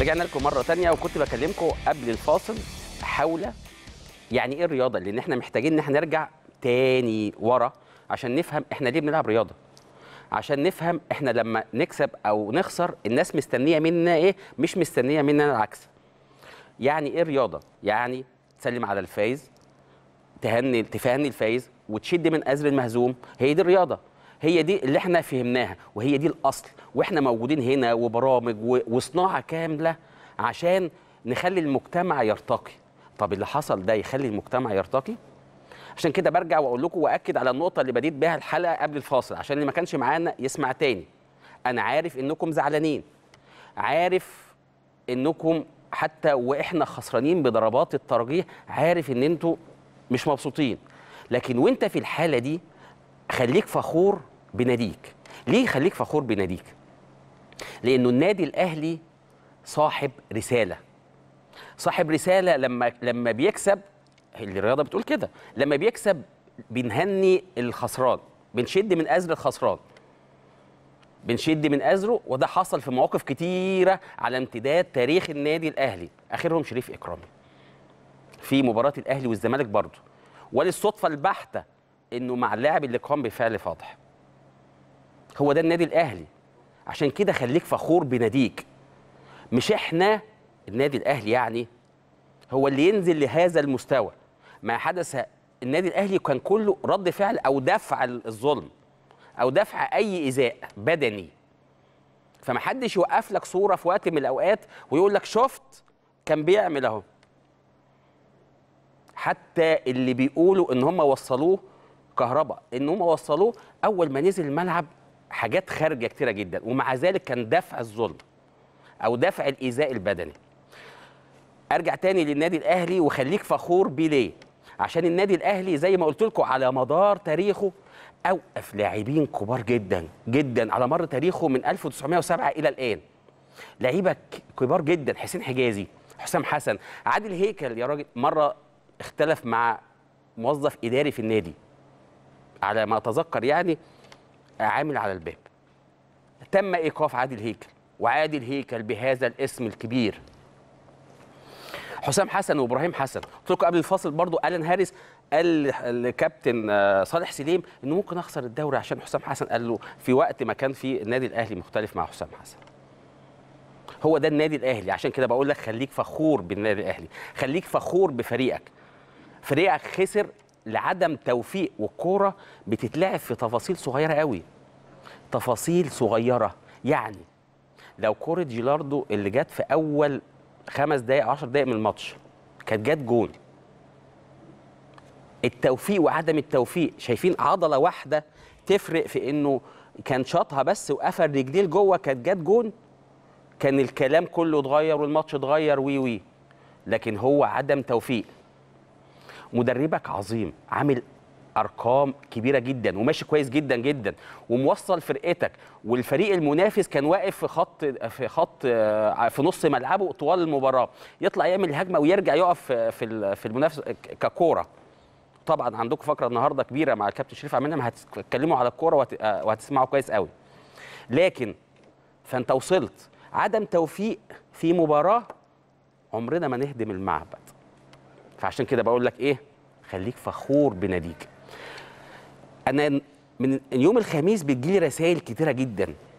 رجعنا لكم مره ثانيه وكنت بكلمكم قبل الفاصل حول يعني ايه الرياضه لان احنا محتاجين ان احنا نرجع تاني ورا عشان نفهم احنا ليه بنلعب رياضه عشان نفهم احنا لما نكسب او نخسر الناس مستنيه منا ايه مش مستنيه منا العكس يعني ايه الرياضه يعني تسلم على الفايز تهني تفهني الفايز وتشد من ازر المهزوم هي دي الرياضه هي دي اللي احنا فهمناها وهي دي الاصل واحنا موجودين هنا وبرامج وصناعه كامله عشان نخلي المجتمع يرتقي طب اللي حصل ده يخلي المجتمع يرتقي عشان كده برجع واقول لكم واكد على النقطه اللي بديت بها الحلقه قبل الفاصل عشان اللي ما كانش معانا يسمع تاني انا عارف انكم زعلانين عارف انكم حتى واحنا خسرانين بضربات الترجيح عارف ان انتوا مش مبسوطين لكن وانت في الحاله دي خليك فخور بناديك ليه يخليك فخور بناديك لانه النادي الاهلي صاحب رساله صاحب رساله لما لما بيكسب الرياضه بتقول كده لما بيكسب بنهني الخسران بنشد من ازر الخسران بنشد من ازره وده حصل في مواقف كتيره على امتداد تاريخ النادي الاهلي اخرهم شريف اكرامي في مباراه الاهلي والزمالك برضه وللصدفه البحته انه مع اللاعب اللي قام بفعل فاضح هو ده النادي الاهلي عشان كده خليك فخور بناديك مش احنا النادي الاهلي يعني هو اللي ينزل لهذا المستوى ما حدث النادي الاهلي كان كله رد فعل او دفع الظلم او دفع اي ايذاء بدني فما حدش يوقف لك صوره في وقت من الاوقات ويقول لك شفت كان بيعمل اهو حتى اللي بيقولوا ان هم وصلوه كهرباء ان هم وصلوه اول ما نزل الملعب حاجات خارجه كتيره جدا ومع ذلك كان دفع الظلم او دفع الايذاء البدني ارجع تاني للنادي الاهلي وخليك فخور بيه ليه عشان النادي الاهلي زي ما قلت لكم على مدار تاريخه اوقف لاعبين كبار جدا جدا على مر تاريخه من 1907 الى الان لعيبه كبار جدا حسين حجازي حسام حسن عادل هيكل يا راجل مره اختلف مع موظف اداري في النادي على ما اتذكر يعني عامل على الباب تم ايقاف عادل هيكل وعادل هيكل بهذا الاسم الكبير حسام حسن وابراهيم حسن قلت لكم قبل الفاصل برضو الان هاريس قال الكابتن صالح سليم انه ممكن اخسر الدوري عشان حسام حسن قال له في وقت ما كان في النادي الاهلي مختلف مع حسام حسن هو ده النادي الاهلي عشان كده بقول لك خليك فخور بالنادي الاهلي خليك فخور بفريقك فريقك خسر لعدم توفيق والكوره بتتلعب في تفاصيل صغيره قوي تفاصيل صغيره يعني لو كوره جيلاردو اللي جت في اول خمس دقائق 10 دقائق من الماتش كانت جت جول التوفيق وعدم التوفيق شايفين عضله واحده تفرق في انه كان شاطها بس وقفل رجليه لجوه كانت جت جون كان الكلام كله اتغير والماتش اتغير وي وي لكن هو عدم توفيق مدربك عظيم عامل ارقام كبيره جدا وماشي كويس جدا جدا وموصل فرقتك والفريق المنافس كان واقف في خط في خط في نص ملعبه طوال المباراه يطلع يعمل الهجمه ويرجع يقف في في المنافس ككوره طبعا عندكم فقره النهارده كبيره مع الكابتن شريف عملنا هتتكلموا على الكوره وهتسمعوا كويس قوي لكن فانت وصلت عدم توفيق في مباراه عمرنا ما نهدم المعبد فعشان كده بقول لك ايه خليك فخور بناديك انا من يوم الخميس بتجيلي رسائل كتيره جدا